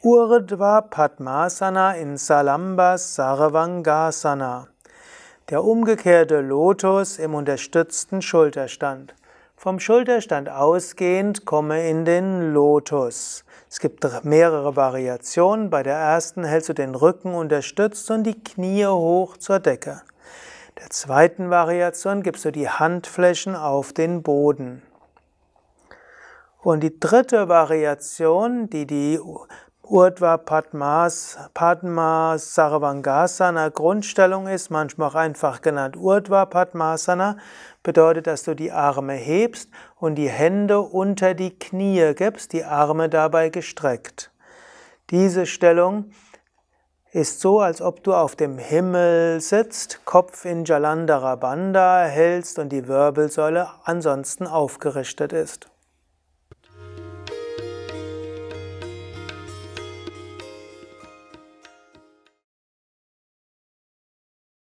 Urdhva Padmasana in Salamba Sarvangasana. Der umgekehrte Lotus im unterstützten Schulterstand. Vom Schulterstand ausgehend komme in den Lotus. Es gibt mehrere Variationen. Bei der ersten hältst du den Rücken unterstützt und die Knie hoch zur Decke. Der zweiten Variation gibst du die Handflächen auf den Boden. Und die dritte Variation, die die Urdhva Padmas, Padma Sarvangasana Grundstellung ist, manchmal auch einfach genannt Urdhva Padmasana, bedeutet, dass du die Arme hebst und die Hände unter die Knie gibst, die Arme dabei gestreckt. Diese Stellung ist so, als ob du auf dem Himmel sitzt, Kopf in Jalandhara Bandha hältst und die Wirbelsäule ansonsten aufgerichtet ist.